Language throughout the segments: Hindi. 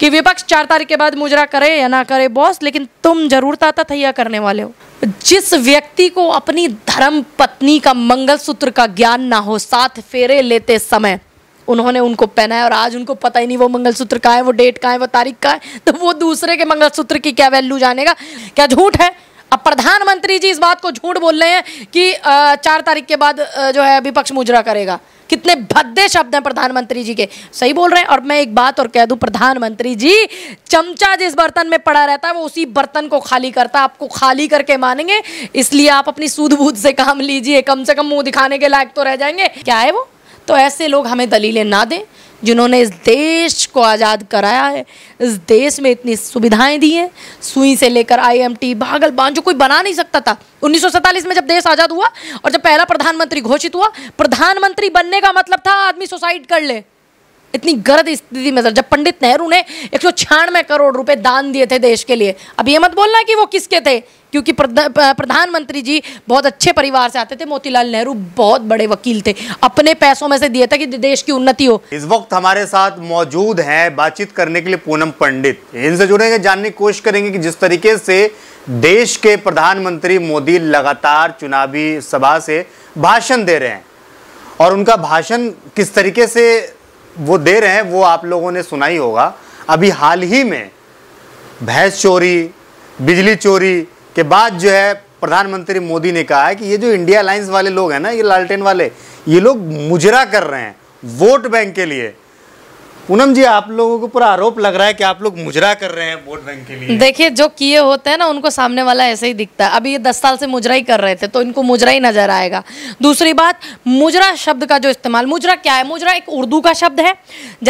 कि विपक्ष चार तारीख के बाद मुजरा करे या ना करे बॉस लेकिन तुम जरूर ताता थैया करने वाले हो जिस व्यक्ति को अपनी धर्म पत्नी का मंगलसूत्र का ज्ञान ना हो साथ फेरे लेते समय उन्होंने उनको पहनाया और आज उनको पता ही नहीं वो मंगलसूत्र का है वो डेट का है वो तारीख का है तो वो दूसरे के मंगलसूत्र की क्या वैल्यू जानेगा क्या झूठ है अब प्रधानमंत्री जी इस बात को झूठ बोल रहे हैं कि चार तारीख के बाद जो है विपक्ष मुजरा करेगा कितने भद्दे शब्द हैं प्रधानमंत्री जी के सही बोल रहे हैं और मैं एक बात और कह दूं प्रधानमंत्री जी चमचा जिस बर्तन में पड़ा रहता है वो उसी बर्तन को खाली करता है आपको खाली करके मानेंगे इसलिए आप अपनी सूझबूझ से काम लीजिए कम से कम मुंह दिखाने के लायक तो रह जाएंगे क्या है वो तो ऐसे लोग हमें दलीलें ना दें जिन्होंने इस देश को आज़ाद कराया है इस देश में इतनी सुविधाएं दी हैं सुई से लेकर आईएमटी भागल बांध जो कोई बना नहीं सकता था उन्नीस में जब देश आज़ाद हुआ और जब पहला प्रधानमंत्री घोषित हुआ प्रधानमंत्री बनने का मतलब था आदमी सुसाइड कर ले इतनी गलत स्थिति में सर जब पंडित नेहरू ने एक करोड़ रुपए दान दिए थे देश के लिए अब ये मत बोलना कि वो किसके थे क्योंकि प्रधानमंत्री जी बहुत अच्छे परिवार से आते थे मोतीलाल नेहरू बहुत बड़े वकील थे अपने पैसों में से दिए था कि देश की उन्नति हो इस वक्त हमारे साथ मौजूद हैं बातचीत करने के लिए पूनम पंडित इनसे जुड़ेंगे जानने की कोशिश करेंगे कि जिस तरीके से देश के प्रधानमंत्री मोदी लगातार चुनावी सभा से भाषण दे रहे हैं और उनका भाषण किस तरीके से वो दे रहे हैं वो आप लोगों ने सुना ही होगा अभी हाल ही में भैंस चोरी बिजली चोरी के बाद जो है प्रधानमंत्री मोदी ने कहा है कि ये जो इंडिया लाइन्स वाले लोग हैं ना ये लालटेन वाले ये लोग मुजरा कर रहे हैं वोट बैंक के लिए पूनम जी आप लोगों को पूरा आरोप लग रहा है कि आप लोग मुजरा कर रहे हैं वोट बैंक के लिए देखिए जो किए होते हैं ना उनको सामने वाला ऐसे ही दिखता है अभी ये दस साल से मुजरा ही कर रहे थे तो इनको मुजरा ही नजर आएगा दूसरी बात मुजरा शब्द का जो इस्तेमाल मुजरा क्या है मुजरा एक उर्दू का शब्द है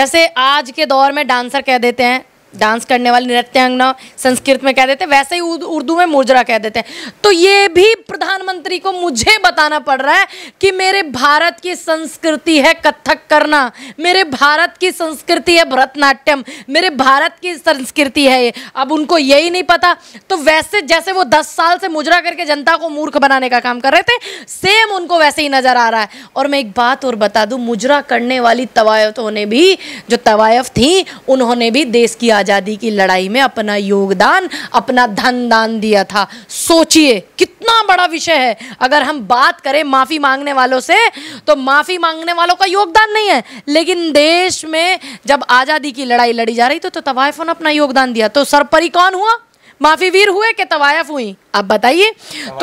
जैसे आज के दौर में डांसर कह देते हैं डांस करने वाली नृत्यांगना संस्कृत में कह देते हैं वैसे ही उर्दू में मुजरा कह देते हैं तो ये भी प्रधानमंत्री को मुझे बताना पड़ रहा है कि मेरे भारत की संस्कृति है कथक करना मेरे भारत की संस्कृति है भरतनाट्यम मेरे भारत की संस्कृति है ये अब उनको यही नहीं पता तो वैसे जैसे वो दस साल से मुजरा करके जनता को मूर्ख बनाने का काम कर रहे थे सेम उनको वैसे ही नजर आ रहा है और मैं एक बात और बता दूँ मुजरा करने वाली तवायतों ने भी जो तवायफ थी उन्होंने भी देश की आज़ादी की लड़ाई में अपना योगदान अपना धन दान दिया था सोचिए कितना बड़ा विषय है अगर हम बात करें माफ़ी मांगने वालों से तो माफ़ी मांगने वालों का योगदान नहीं है लेकिन देश में जब आज़ादी की लड़ाई लड़ी जा रही तो, तो तवायफों ने अपना योगदान दिया तो सरपरी कौन हुआ माफ़ी वीर हुए कि तवायफ हुई अब बताइए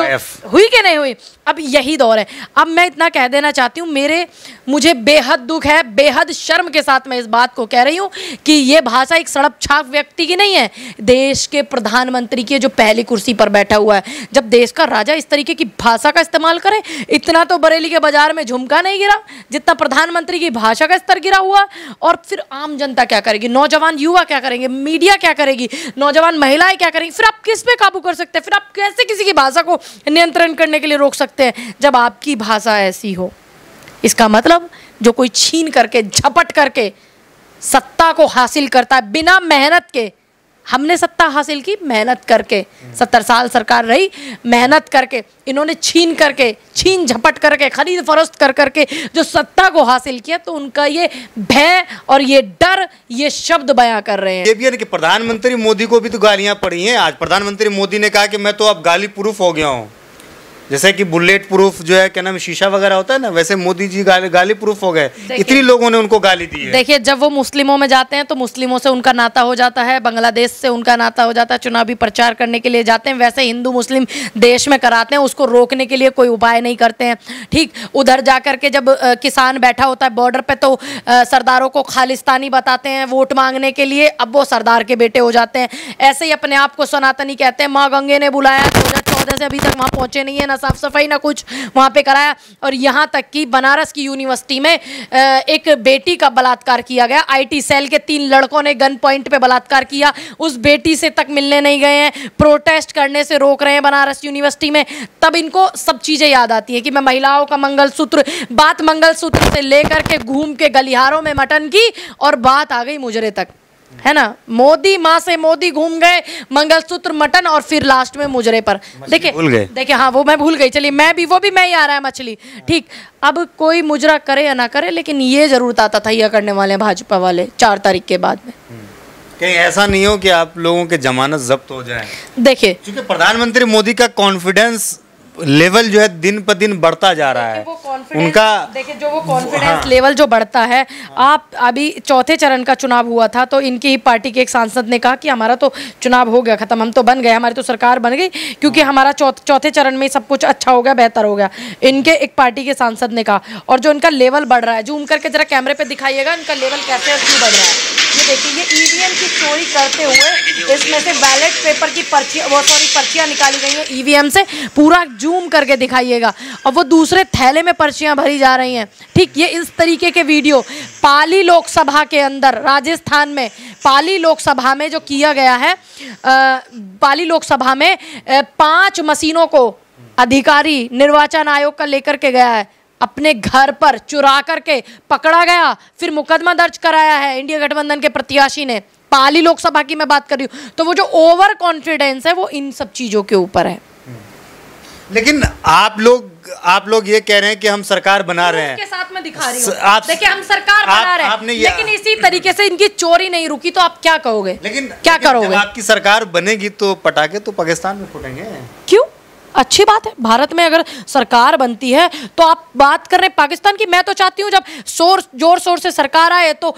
तो हुई कि नहीं हुई अब यही दौर है अब मैं इतना कह देना चाहती हूँ मेरे मुझे बेहद दुख है बेहद शर्म के साथ मैं इस बात को कह रही हूँ कि ये भाषा एक सड़प छाप व्यक्ति की नहीं है देश के प्रधानमंत्री की जो पहली कुर्सी पर बैठा हुआ है जब देश का राजा इस तरीके की भाषा का इस्तेमाल करे इतना तो बरेली के बाजार में झुमका नहीं गिरा जितना प्रधानमंत्री की भाषा का स्तर गिरा हुआ और फिर आम जनता क्या करेगी नौजवान युवा क्या करेंगे मीडिया क्या करेगी नौजवान महिलाएं क्या करेंगी फिर आप किस पे काबू कर सकते हैं फिर आप कैसे किसी की भाषा को नियंत्रण करने के लिए रोक सकते हैं जब आपकी भाषा ऐसी हो इसका मतलब जो कोई छीन करके झपट करके सत्ता को हासिल करता है बिना मेहनत के हमने सत्ता हासिल की मेहनत करके सत्तर साल सरकार रही मेहनत करके इन्होंने छीन करके छीन झपट करके खरीद फरोस्त कर करके जो सत्ता को हासिल किया तो उनका ये भय और ये डर ये शब्द बयां कर रहे हैं ये भी है कि प्रधानमंत्री मोदी को भी तो गालियां पड़ी हैं आज प्रधानमंत्री मोदी ने कहा कि मैं तो अब गाली प्रूफ हो गया हूँ जैसे कि बुलेट प्रूफ जो है क्या नाम शीशा वगैरह होता है ना वैसे मोदी जी गाली, गाली प्रूफ हो गए इतनी लोगों ने उनको गाली दी है देखिए जब वो मुस्लिमों में जाते हैं तो मुस्लिमों से उनका नाता हो जाता है बांग्लादेश से उनका नाता हो जाता है चुनावी प्रचार करने के लिए जाते हैं वैसे हिंदू मुस्लिम देश में कराते हैं उसको रोकने के लिए कोई उपाय नहीं करते हैं ठीक उधर जा करके जब किसान बैठा होता है बॉर्डर पर तो सरदारों को खालिस्तानी बताते हैं वोट मांगने के लिए अब वो सरदार के बेटे हो जाते हैं ऐसे ही अपने आप को सनातनी कहते हैं माँ गंगे ने बुलाया वजह से अभी तक वहाँ पहुँचे नहीं है ना साफ़ सफाई ना कुछ वहाँ पे कराया और यहाँ तक कि बनारस की यूनिवर्सिटी में एक बेटी का बलात्कार किया गया आईटी सेल के तीन लड़कों ने गन पॉइंट पे बलात्कार किया उस बेटी से तक मिलने नहीं गए हैं प्रोटेस्ट करने से रोक रहे हैं बनारस यूनिवर्सिटी में तब इनको सब चीज़ें याद आती हैं कि मैं महिलाओं का मंगलसूत्र बात मंगलसूत्र से लेकर के घूम के गलिहारों में मटन की और बात आ गई मुजरे तक है ना मोदी माँ से मोदी घूम गए मंगलसूत्र मटन और फिर लास्ट में मुजरे पर देखिए देखिए हाँ वो मैं भूल गई चलिए मैं भी वो भी मैं ही आ रहा है मछली ठीक अब कोई मुजरा करे या ना करे लेकिन ये जरूर आता था यह करने वाले भाजपा वाले चार तारीख के बाद में हम्म। कहीं ऐसा नहीं हो कि आप लोगों के जमानत जब्त हो जाए देखिये क्योंकि प्रधानमंत्री मोदी का कॉन्फिडेंस लेवल जो है दिन पर दिन बढ़ता जा रहा है उनका देखिए जो वो कॉन्फिडेंस हाँ। लेवल जो बढ़ता है हाँ। आप अभी चौथे चरण का चुनाव हुआ था तो इनकी ही पार्टी के एक सांसद ने कहा कि हमारा तो चुनाव हो गया खत्म हम तो बन गए हमारी तो सरकार बन गई क्योंकि हाँ। हमारा चौथे चरण में सब कुछ अच्छा हो गया बेहतर हो गया इनके एक पार्टी के सांसद ने कहा और जो इनका लेवल बढ़ रहा है जूम करके जरा कैमरे पर दिखाइएगा इनका लेवल कैसे अच्छी बढ़ रहा है ये देखिए ये ईवीएम e की चोरी करते हुए इसमें से बैलेट पेपर की पर्ची वो सॉरी पर्चियां निकाली गई है ईवीएम e से पूरा जूम जूम करके दिखाइएगा और वो दूसरे थैले में पर्चियाँ भरी जा रही हैं ठीक ये इस तरीके के वीडियो पाली लोकसभा के अंदर राजस्थान में पाली लोकसभा में जो किया गया है आ, पाली लोकसभा में पांच मशीनों को अधिकारी निर्वाचन आयोग का लेकर के गया है अपने घर पर चुरा करके पकड़ा गया फिर मुकदमा दर्ज कराया है इंडिया गठबंधन के प्रत्याशी ने पाली लोकसभा की मैं बात कर रही हूँ तो वो जो ओवर कॉन्फिडेंस है वो इन सब चीज़ों के ऊपर है लेकिन आप लोग आप लोग ये कह रहे हैं कि हम सरकार बना रहे हैं साथ में दिखा रही आप देखिए हम सरकार आप, बना रहे हैं आपने लेकिन इसी तरीके से इनकी चोरी नहीं रुकी तो आप क्या कहोगे लेकिन क्या लेकिन करोगे आपकी सरकार बनेगी तो पटाखे तो पाकिस्तान में फूटेंगे क्यों अच्छी बात है भारत में अगर सरकार बनती है तो आप बात कर रहे पाकिस्तान की मैं तो चाहती हूँ जब शोर जोर शोर से सरकार आए तो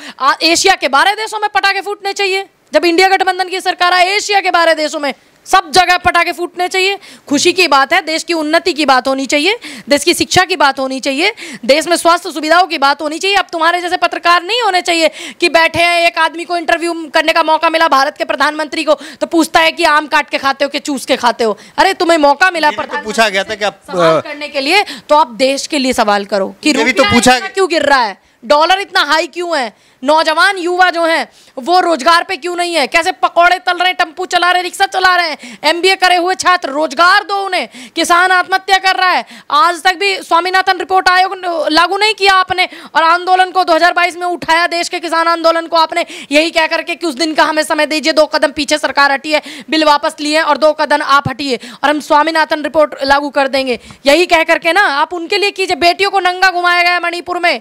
एशिया के बारह देशों में पटाखे फूटने चाहिए जब इंडिया गठबंधन की सरकार आए एशिया के बारह देशों में सब जगह पटाखे फूटने चाहिए खुशी की बात है देश की उन्नति की बात होनी चाहिए देश की शिक्षा की बात होनी चाहिए देश में स्वास्थ्य सुविधाओं की बात होनी चाहिए अब तुम्हारे जैसे पत्रकार नहीं होने चाहिए कि बैठे हैं एक आदमी को इंटरव्यू करने का मौका मिला भारत के प्रधानमंत्री को तो पूछता है कि आम काट के खाते हो कि चूस के खाते हो अरे तुम्हें मौका मिला तो पूछा गया था कि आप करने के लिए तो आप देश के लिए सवाल करो कि तो पूछा क्यों गिर रहा है डॉलर इतना हाई क्यों है नौजवान युवा जो हैं वो रोजगार पे क्यों नहीं है कैसे पकौड़े तल रहे हैं टम्पू चला रहे रिक्शा चला रहे हैं एमबीए करे हुए छात्र रोजगार दो उन्हें किसान आत्महत्या कर रहा है आज तक भी स्वामीनाथन रिपोर्ट आयोग लागू नहीं किया आपने और आंदोलन को दो में उठाया देश के किसान आंदोलन को आपने यही कह करके कि उस दिन का हमें समय दीजिए दो कदम पीछे सरकार हटी है बिल वापस लिए और दो कदम आप हटिए और हम स्वामीनाथन रिपोर्ट लागू कर देंगे यही कह करके ना आप उनके लिए कीजिए बेटियों को नंगा घुमाया गया मणिपुर में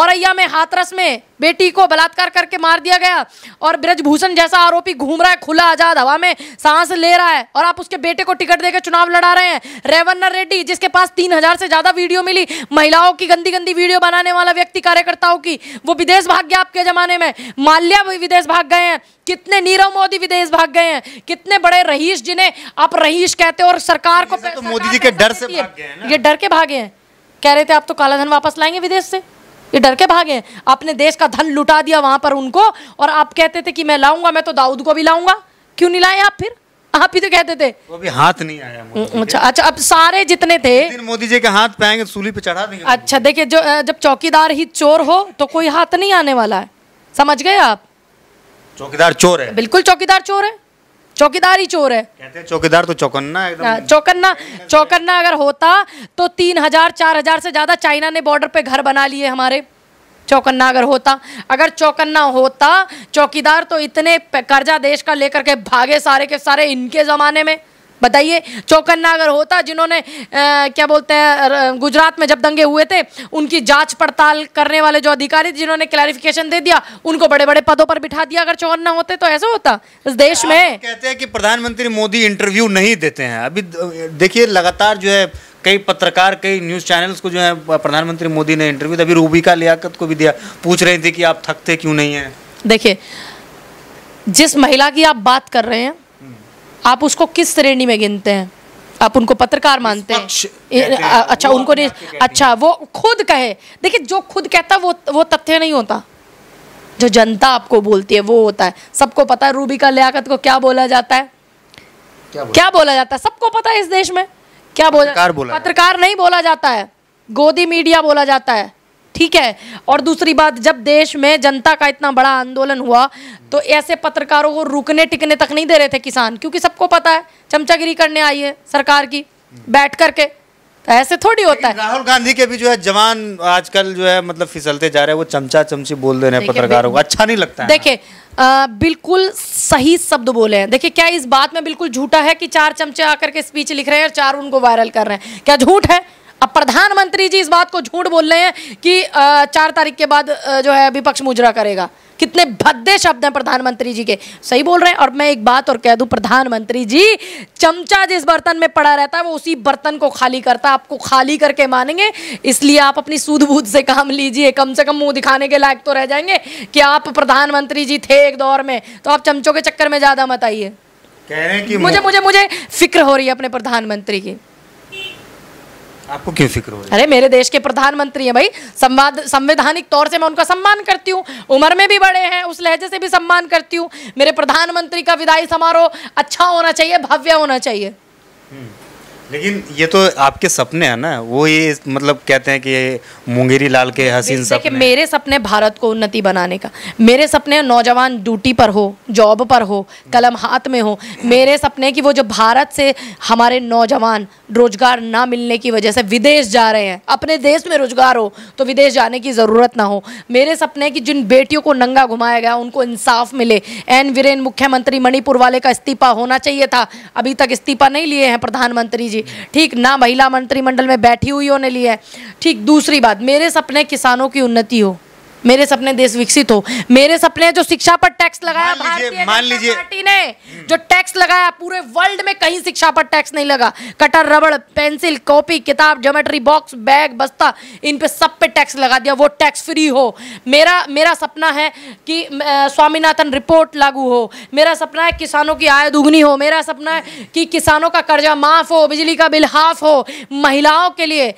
औरैया में हाथरस में बेटी को बलात्कार करके मार दिया गया और ब्रजभूषण जैसा आरोपी घूम रहा है खुला आजाद हवा में सांस ले रहा है और आप उसके बेटे को टिकट देकर चुनाव लड़ा रहे हैं रेवन्ना रेड्डी जिसके पास तीन से ज्यादा वीडियो मिली महिलाओं की गंदी गंदी वीडियो बनाने वाला व्यक्ति कार्यकर्ताओं की वो विदेश भाग गया आपके जमाने में माल्या भी विदेश भाग गए हैं कितने नीरव मोदी विदेश भाग गए हैं कितने बड़े रहीश जिन्हें आप रहीश कहते हो और सरकार को तो मोदी जी के डर से भाग गए हैं ये डर के भागे हैं कह रहे थे आप तो कालाधन वापस लाएंगे विदेश से ये डर के भागे आपने देश का धन लुटा दिया वहां पर उनको और आप कहते थे कि मैं लाऊंगा मैं तो दाऊद को भी लाऊंगा क्यों नहीं लाए आप फिर आप ही तो कहते थे वो भी हाथ नहीं आया अच्छा अच्छा अब सारे जितने थे मोदी जी के हाथ पाएंगे सूली पे चढ़ा देंगे अच्छा देखिए जो जब चौकीदार ही चोर हो तो कोई हाथ नहीं आने वाला है समझ गए आप चौकीदार चोर है बिल्कुल चौकीदार चोर है चौकीदार ही चोर है कहते चौकीदार तो चौकन्ना एकदम हाँ, चौकन्ना चौकन्ना अगर होता तो तीन हजार चार हजार से ज़्यादा चाइना ने बॉर्डर पे घर बना लिए हमारे चौकन्ना अगर होता अगर चौकन्ना होता चौकीदार तो इतने कर्जा देश का लेकर के भागे सारे के सारे इनके ज़माने में बताइए चौकन्ना अगर होता जिन्होंने क्या बोलते हैं गुजरात में जब दंगे हुए थे उनकी जांच पड़ताल करने वाले जो अधिकारी थे जिन्होंने क्लैरिफिकेशन दे दिया उनको बड़े बड़े पदों पर बिठा दिया अगर चौकन्ना होते तो ऐसा होता इस देश में कहते हैं कि प्रधानमंत्री मोदी इंटरव्यू नहीं देते हैं अभी देखिए लगातार जो है कई पत्रकार कई न्यूज़ चैनल्स को जो है प्रधानमंत्री मोदी ने इंटरव्यू अभी रूबिका लियाकत को भी दिया पूछ रहे थे कि आप थकते क्यों नहीं हैं देखिए जिस महिला की आप बात कर रहे हैं आप उसको किस श्रेणी में गिनते हैं आप उनको पत्रकार मानते हैं अच्छा उनको नहीं अच्छा वो खुद कहे देखिए जो खुद कहता वो वो तथ्य नहीं होता जो जनता आपको बोलती है वो होता है सबको पता है रूबी का लियाकत को क्या बोला जाता है क्या बोला, जाता है सबको पता है इस देश में क्या बोला पत्रकार नहीं बोला जाता है गोदी मीडिया बोला जाता है ठीक है और दूसरी बात जब देश में जनता का इतना बड़ा आंदोलन हुआ तो ऐसे पत्रकारों को रुकने टिकने तक नहीं दे रहे थे किसान क्योंकि सबको पता है चमचागिरी करने आई है सरकार की बैठ करके तो ऐसे थोड़ी होता है राहुल गांधी के भी जो है जवान आजकल जो है मतलब फिसलते जा रहे हैं वो चमचा चमची बोल दे रहे हैं पत्रकारों को अच्छा नहीं लगता है देखिए बिल्कुल सही शब्द बोले हैं देखिए क्या इस बात में बिल्कुल झूठा है कि चार चमचे आकर के स्पीच लिख रहे हैं और चार उनको वायरल कर रहे हैं क्या झूठ है अब प्रधानमंत्री जी इस बात को झूठ बोल रहे हैं कि चार तारीख के बाद जो है विपक्ष मुजरा करेगा कितने भद्दे शब्द हैं प्रधानमंत्री जी के सही बोल रहे हैं और मैं एक बात और कह दूं प्रधानमंत्री जी चमचा जिस बर्तन में पड़ा रहता है वो उसी बर्तन को खाली करता है आपको खाली करके मानेंगे इसलिए आप अपनी सूझबूझ से काम लीजिए कम से कम मुंह दिखाने के लायक तो रह जाएंगे कि आप प्रधानमंत्री जी थे एक दौर में तो आप चमचों के चक्कर में ज्यादा मत आइए मुझे मुझे मुझे फिक्र हो रही है अपने प्रधानमंत्री की आपको क्यों फिक्र हो अरे मेरे देश के प्रधानमंत्री है भाई संवाद संवैधानिक तौर से मैं उनका सम्मान करती हूँ उम्र में भी बड़े हैं उस लहजे से भी सम्मान करती हूँ मेरे प्रधानमंत्री का विदाई समारोह अच्छा होना चाहिए भव्य होना चाहिए हम्म। लेकिन ये तो आपके सपने हैं ना वो ये मतलब कहते हैं कि मुंगेरी लाल के हसीन सपने मेरे सपने भारत को उन्नति बनाने का मेरे सपने नौजवान ड्यूटी पर हो जॉब पर हो कलम हाथ में हो मेरे सपने कि वो जो भारत से हमारे नौजवान रोजगार ना मिलने की वजह से विदेश जा रहे हैं अपने देश में रोजगार हो तो विदेश जाने की ज़रूरत ना हो मेरे सपने कि जिन बेटियों को नंगा घुमाया गया उनको इंसाफ मिले एन वीरेन मुख्यमंत्री मणिपुर वाले का इस्तीफा होना चाहिए था अभी तक इस्तीफा नहीं लिए हैं प्रधानमंत्री जी जी ठीक ना महिला मंत्रिमंडल में बैठी हुई होने लिए ठीक दूसरी बात मेरे सपने किसानों की उन्नति हो मेरे सपने देश विकसित हो मेरे सपने जो शिक्षा पर टैक्स लगाया भारतीय पार्टी ने जो टैक्स लगाया पूरे वर्ल्ड में कहीं शिक्षा पर टैक्स नहीं लगा कटर रबड़ पेंसिल कॉपी किताब जोमेट्री बॉक्स बैग बस्ता इन पे सब पे टैक्स लगा दिया वो टैक्स फ्री हो मेरा मेरा सपना है कि स्वामीनाथन रिपोर्ट लागू हो मेरा सपना है किसानों की आय दुगनी हो मेरा सपना है कि किसानों का कर्जा माफ़ हो बिजली का बिल हाफ हो महिलाओं के लिए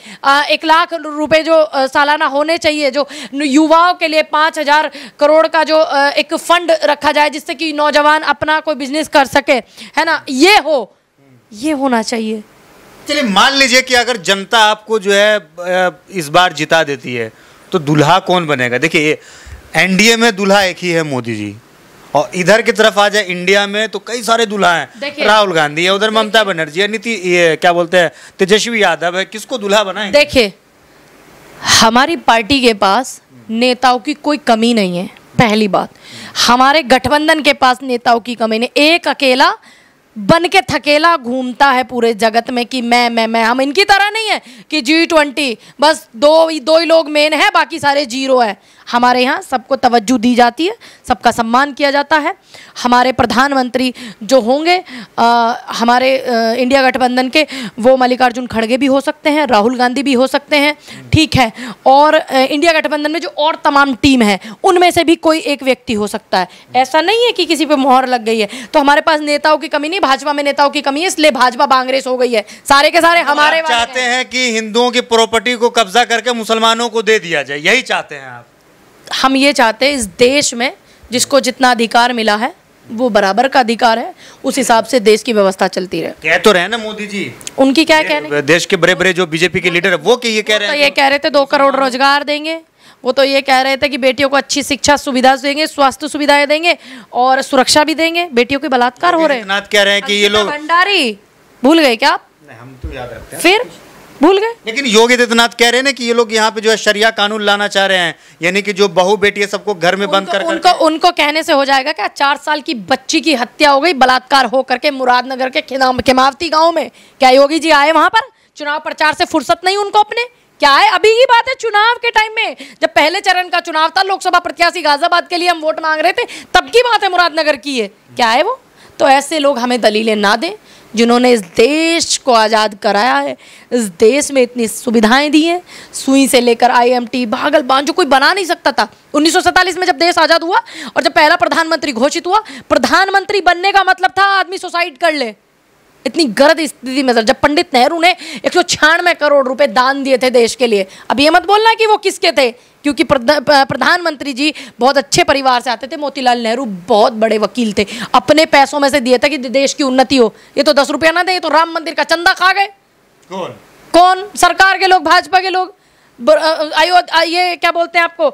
एक लाख रुपये जो सालाना होने चाहिए जो युवाओं युवाओं के लिए पाँच हजार करोड़ का जो एक फंड रखा जाए जिससे कि नौजवान अपना कोई बिजनेस कर सके है ना ये हो ये होना चाहिए चलिए मान लीजिए कि अगर जनता आपको जो है इस बार जिता देती है तो दुल्हा कौन बनेगा देखिए एनडीए में दुल्हा एक ही है मोदी जी और इधर की तरफ आ जाए इंडिया में तो कई सारे दुल्हा हैं राहुल गांधी है उधर ममता बनर्जी है नीति ये क्या बोलते हैं तेजस्वी यादव है किसको दुल्हा बनाए देखिए हमारी पार्टी के पास नेताओं की कोई कमी नहीं है पहली बात हमारे गठबंधन के पास नेताओं की कमी नहीं एक अकेला बन के थकेला घूमता है पूरे जगत में कि मैं मैं मैं हम इनकी तरह नहीं है कि जी ट्वेंटी बस दो दो ही लोग मेन है बाकी सारे जीरो है हमारे यहाँ सबको तवज्जो दी जाती है सबका सम्मान किया जाता है हमारे प्रधानमंत्री जो होंगे आ, हमारे आ, इंडिया गठबंधन के वो मल्लिकार्जुन खड़गे भी हो सकते हैं राहुल गांधी भी हो सकते हैं ठीक है और आ, इंडिया गठबंधन में जो और तमाम टीम है उनमें से भी कोई एक व्यक्ति हो सकता है ऐसा नहीं है कि किसी पर मोहर लग गई है तो हमारे पास नेताओं की कमी नहीं भाजपा में नेताओं की कमी है इसलिए भाजपा कांग्रेस हो गई है सारे के सारे हमारे चाहते हैं कि हिंदुओं की प्रॉपर्टी को कब्जा करके मुसलमानों को दे दिया जाए यही चाहते हैं आप हम ये चाहते हैं इस देश में जिसको जितना अधिकार मिला है वो बराबर का अधिकार है उस हिसाब से देश की व्यवस्था चलती रहे कह तो रहे ना मोदी जी उनकी क्या कह रहे देश के बड़े बड़े जो बीजेपी के लीडर है वो ये कह रहे तो हैं ये कह रहे थे दो करोड़ रोजगार देंगे वो तो ये कह रहे थे कि बेटियों को अच्छी शिक्षा सुविधा देंगे स्वास्थ्य सुविधाएं देंगे और सुरक्षा भी देंगे बेटियों के बलात्कार हो रहे हैं कह रहे हैं कि ये तो लोग भंडारी भूल गए क्या आप हम तो याद रखते हैं फिर भूल गए लेकिन योगी आदित्यनाथ कह रहे हैं कि ये लोग यहाँ पे जो है शरिया कानून लाना चाह रहे हैं यानी कि जो बहू बेटी है सबको घर में बंद कर उनको उनको कहने से हो जाएगा क्या चार साल की बच्ची की हत्या हो गई बलात्कार हो करके मुरादनगर के खेमावती गाँव में क्या योगी जी आए वहाँ पर चुनाव प्रचार से फुर्सत नहीं उनको अपने क्या है अभी की बात है चुनाव के टाइम में जब पहले चरण का चुनाव था लोकसभा प्रत्याशी गाजियाबाद के लिए हम वोट मांग रहे थे तब की बात है मुरादनगर की है क्या है वो तो ऐसे लोग हमें दलीलें ना दें जिन्होंने इस देश को आज़ाद कराया है इस देश में इतनी सुविधाएं दी हैं सुई से लेकर आईएमटी भागल बांध जो कोई बना नहीं सकता था उन्नीस में जब देश आज़ाद हुआ और जब पहला प्रधानमंत्री घोषित हुआ प्रधानमंत्री बनने का मतलब था आदमी सुसाइड कर ले इतनी गलत स्थिति में सर जब पंडित नेहरू ने एक करोड़ रुपए दान दिए थे देश के लिए अब ये मत बोलना कि वो किसके थे क्योंकि प्रधानमंत्री जी बहुत अच्छे परिवार से आते थे मोतीलाल नेहरू बहुत बड़े वकील थे अपने पैसों में से दिए थे कि देश की उन्नति हो ये तो दस रुपया ना दे ये तो राम मंदिर का चंदा खा गए कौन कौन सरकार के लोग भाजपा के लोग अयोध्या ये क्या बोलते हैं आपको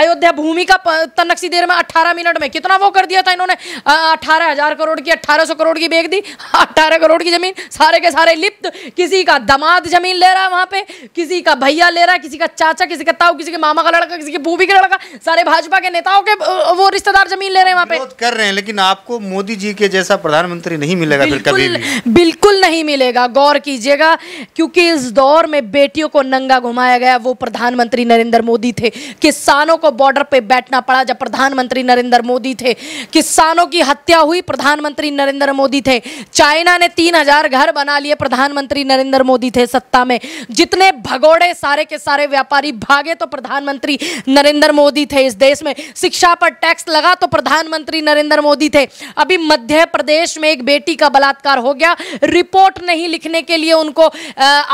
अयोध्या भूमि का तनक्सी देर में अठारह मिनट में कितना वो कर दिया था इन्होंने अठारह हजार करोड़ की सौ करोड़ की बेच दी अठारह करोड़ की जमीन सारे के सारे लिप्त किसी का दमाद जमीन ले रहा है वहां पे किसी का भैया ले रहा है किसी का चाचा किसी का ताऊ किसी के मामा का लड़का किसी के भूमि का लड़का सारे भाजपा के नेताओं के वो रिश्तेदार जमीन ले रहे हैं वहां पे कर रहे हैं लेकिन आपको मोदी जी के जैसा प्रधानमंत्री नहीं मिलेगा बिल्कुल बिल्कुल नहीं मिलेगा गौर कीजिएगा क्योंकि इस दौर में बेटियों को नंगा घुमाया गया गया वो प्रधानमंत्री नरेंद्र मोदी थे किसानों को बॉर्डर पे बैठना पड़ा जब प्रधानमंत्री नरेंद्र मोदी थे किसानों की हत्या हुई प्रधानमंत्री नरेंद्र मोदी थे चाइना ने तीन हजार घर बना लिए प्रधानमंत्री नरेंद्र मोदी थे सत्ता में जितने भगोड़े सारे के सारे व्यापारी भागे तो प्रधानमंत्री नरेंद्र मोदी थे इस देश में शिक्षा पर टैक्स लगा तो प्रधानमंत्री नरेंद्र मोदी थे अभी मध्य प्रदेश में एक बेटी का बलात्कार हो गया रिपोर्ट नहीं लिखने के लिए उनको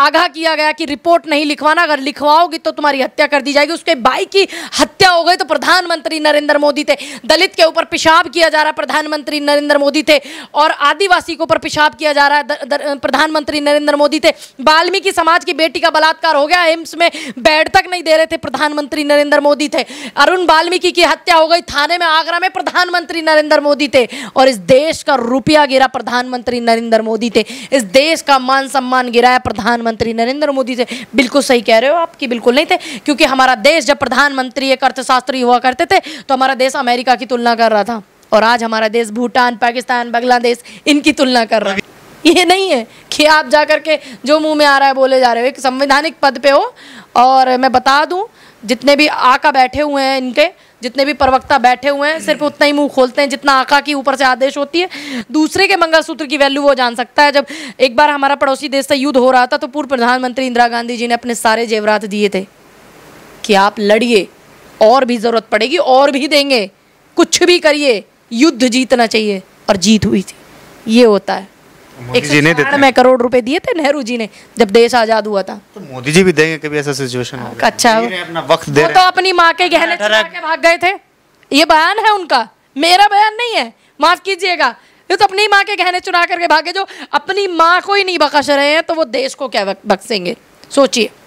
आगाह किया गया कि रिपोर्ट नहीं लिखवाना अगर लिखवा अखवाओगी तो तुम्हारी हत्या कर दी जाएगी उसके भाई की हत्या हो गई तो प्रधानमंत्री नरेंद्र मोदी थे दलित के ऊपर पेशाब किया जा रहा है प्रधानमंत्री नरेंद्र मोदी थे और आदिवासी के ऊपर पेशाब किया जा रहा है प्रधानमंत्री नरेंद्र मोदी थे वाल्मीकि समाज की बेटी का बलात्कार हो गया एम्स में बेड तक नहीं दे रहे थे प्रधानमंत्री नरेंद्र मोदी थे अरुण वाल्मीकि की हत्या हो गई थाने में आगरा में प्रधानमंत्री नरेंद्र मोदी थे और इस देश का रुपया गिरा प्रधानमंत्री नरेंद्र मोदी थे इस देश का मान सम्मान गिराया प्रधानमंत्री नरेंद्र मोदी से बिल्कुल सही कह रहे हो आप की बिल्कुल नहीं थे क्योंकि हमारा देश जब प्रधानमंत्री एक अर्थशास्त्री हुआ करते थे तो हमारा देश अमेरिका की तुलना कर रहा था और आज हमारा देश भूटान पाकिस्तान बांग्लादेश इनकी तुलना कर रहा है ये नहीं है कि आप जा करके जो मुंह में आ रहा है बोले जा रहे हो एक संवैधानिक पद पे हो और मैं बता दूं जितने भी आका बैठे हुए हैं इनके जितने भी प्रवक्ता बैठे हुए हैं सिर्फ उतना ही मुंह खोलते हैं जितना आका की ऊपर से आदेश होती है दूसरे के मंगलसूत्र की वैल्यू वो जान सकता है जब एक बार हमारा पड़ोसी देश से युद्ध हो रहा था तो पूर्व प्रधानमंत्री इंदिरा गांधी जी ने अपने सारे जेवरात दिए थे कि आप लड़िए और भी ज़रूरत पड़ेगी और भी देंगे कुछ भी करिए युद्ध जीतना चाहिए और जीत हुई थी ये होता है एक सौ में करोड़ रुपए दिए थे नेहरू जी ने जब देश आजाद हुआ था तो मोदी जी भी देंगे कभी ऐसा सिचुएशन अच्छा वक्त दे वो तो अपनी माँ के गहने के भाग गए थे ये बयान है उनका मेरा बयान नहीं है माफ कीजिएगा ये तो अपनी माँ के गहने चुरा करके भागे जो अपनी माँ को ही नहीं बख्श रहे हैं तो वो देश को क्या बख्शेंगे सोचिए